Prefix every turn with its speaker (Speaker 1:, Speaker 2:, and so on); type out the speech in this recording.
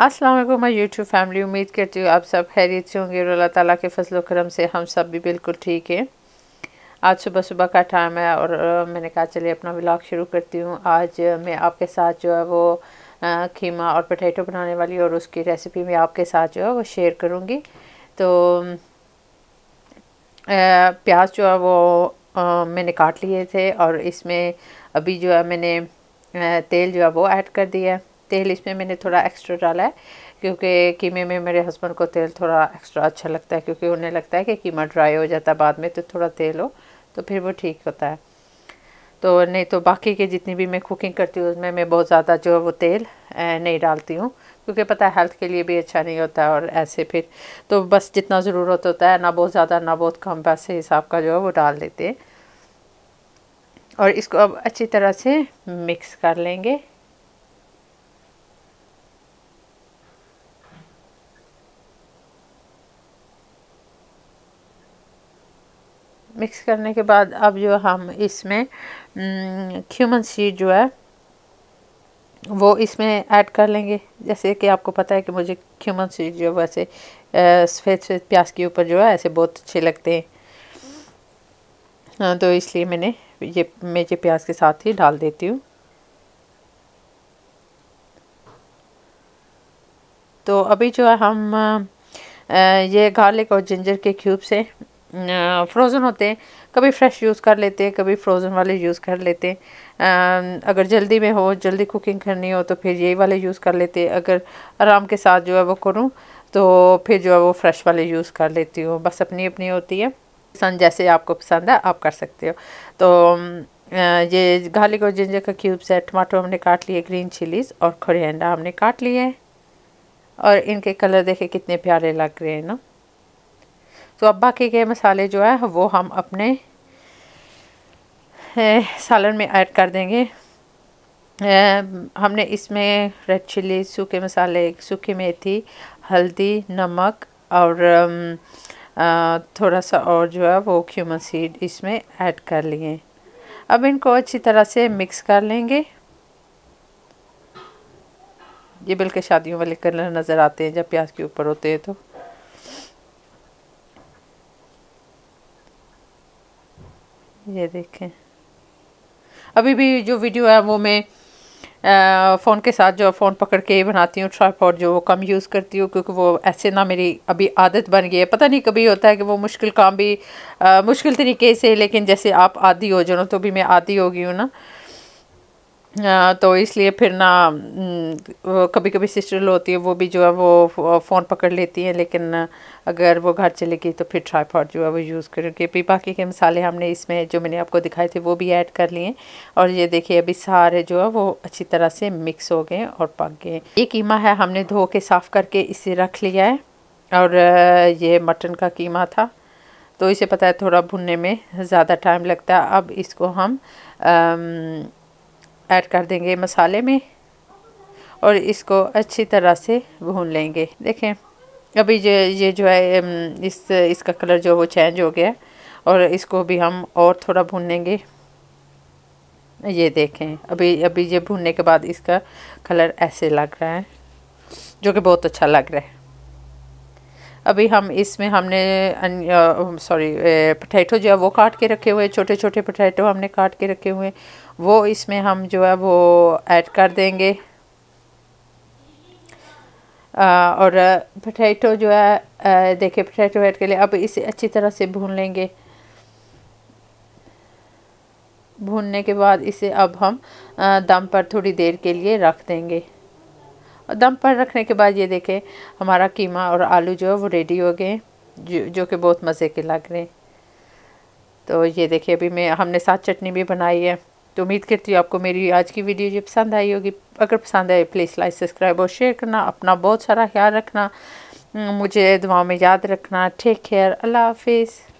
Speaker 1: वालेकुम मैं YouTube family उम्मीद करती हूँ आप सब खैरियत से होंगे और अल्लाह ताला के फजल करम से हम सब भी बिल्कुल ठीक हैं आज सुबह सुबह का टाइम है और मैंने कहा चलिए अपना ब्लॉग शुरू करती हूँ आज मैं आपके साथ जो है वो खीमा और पटेटो बनाने वाली और उसकी रेसिपी मैं आपके साथ जो है वो शेयर करूँगी तो प्याज जो है वो मैंने काट लिए थे और इसमें अभी जो है मैंने तेल जो है वो ऐड कर दिया है तेल इसमें मैंने थोड़ा एक्स्ट्रा डाला है क्योंकि कीमे में मेरे हस्बैंड को तेल थोड़ा एक्स्ट्रा अच्छा लगता है क्योंकि उन्हें लगता है कि कीमा ड्राई हो जाता है बाद में तो थोड़ा तेल हो तो फिर वो ठीक होता है तो नहीं तो बाकी के जितनी भी मैं कुकिंग करती हूँ उसमें मैं बहुत ज़्यादा जो है वो तेल नहीं डालती हूँ क्योंकि पता है हेल्थ के लिए भी अच्छा नहीं होता और ऐसे फिर तो बस जितना ज़रूरत होता है ना बहुत ज़्यादा ना बहुत कम वैसे हिसाब का जो है वो डाल देते हैं और इसको अब अच्छी तरह से मिक्स कर लेंगे मिक्स करने के बाद अब जो हम इसमें क्यूमन सीड जो है वो इसमें ऐड कर लेंगे जैसे कि आपको पता है कि मुझे क्यूमन सीड जो वैसे सफ़ेद सफ़ेद प्याज के ऊपर जो है ऐसे बहुत अच्छे लगते हैं हाँ, तो इसलिए मैंने ये मेजे प्याज के साथ ही डाल देती हूँ तो अभी जो है हम ये गार्लिक और जिंजर के क्यूब्स से फ्रोज़न होते हैं कभी फ्रेश यूज़ कर लेते हैं कभी फ्रोज़न वाले यूज़ कर लेते हैं अगर जल्दी में हो जल्दी कुकिंग करनी हो तो फिर यही वाले यूज़ कर लेते हैं अगर आराम के साथ जो है वो करूँ तो फिर जो है वो फ्रेश वाले यूज़ कर लेती हूँ बस अपनी अपनी होती है पसंद जैसे आपको पसंद है आप कर सकते हो तो ये गार्लिक और जिंजर का क्यूब्स है टमाटो हमने काट लिए ग्रीन चिलीज़ और खोरिएंडा हमने काट लिए और इनके कलर देखे कितने प्यारे लग रहे हैं ना तो अब बाकी के मसाले जो है वो हम अपने सालन में ऐड कर देंगे हमने इसमें रेड चिली सूखे मसाले सूखी मेथी हल्दी नमक और थोड़ा सा और जो है वो क्यूमन सीड इसमें ऐड कर लिए अब इनको अच्छी तरह से मिक्स कर लेंगे ये बिल्कुल शादियों वाले कलर नज़र आते हैं जब प्याज के ऊपर होते हैं तो ये देखें अभी भी जो वीडियो है वो मैं फ़ोन के साथ जो फ़ोन पकड़ के बनाती हूँ ट्राईपॉड जो वो कम यूज़ करती हूँ क्योंकि वो ऐसे ना मेरी अभी आदत बन गई है पता नहीं कभी होता है कि वो मुश्किल काम भी आ, मुश्किल तरीके से लेकिन जैसे आप आदि हो जाओ तो भी मैं आदि हो गई हूँ ना तो इसलिए फिर ना कभी कभी सिस्टर होती है वो भी जो है वो फ़ोन पकड़ लेती है लेकिन अगर वो घर चले गई तो फिर ट्राईपॉड जो है वो यूज़ करके भी बाकी के मसाले हमने इसमें जो मैंने आपको दिखाए थे वो भी ऐड कर लिए और ये देखिए अभी सारे जो है वो अच्छी तरह से मिक्स हो गए और पक गए ये कीमा है हमने धो के साफ़ करके इसे रख लिया है और ये मटन का कीमा था तो इसे पता है थोड़ा भुनने में ज़्यादा टाइम लगता है अब इसको हम आम, ऐड कर देंगे मसाले में और इसको अच्छी तरह से भून लेंगे देखें अभी जो ये जो है इस इसका कलर जो वो चेंज हो गया और इसको भी हम और थोड़ा भून लेंगे ये देखें अभी अभी ये भूनने के बाद इसका कलर ऐसे लग रहा है जो कि बहुत अच्छा लग रहा है अभी हम इसमें हमने सॉरी पटैटो जो है वो काट के रखे हुए छोटे छोटे पटैटो हमने काट के रखे हुए वो इसमें हम जो है वो ऐड कर देंगे आ, और पटैटो जो है देखिए पटैटो ऐड के लिए अब इसे अच्छी तरह से भून लेंगे भूनने के बाद इसे अब हम दम पर थोड़ी देर के लिए रख देंगे और दम पर रखने के बाद ये देखें हमारा कीमा और आलू जो है वो रेडी हो गए जो जो कि बहुत मज़े के लग रहे हैं तो ये देखिए अभी मैं हमने साथ चटनी भी बनाई है तो उम्मीद करती हूँ आपको मेरी आज की वीडियो जो पसंद आई होगी अगर पसंद आए प्लीज़ लाइक सब्सक्राइब और शेयर करना अपना बहुत सारा ख्याल रखना मुझे दुआओं में याद रखना टेक केयर अल्लाह हाफिज़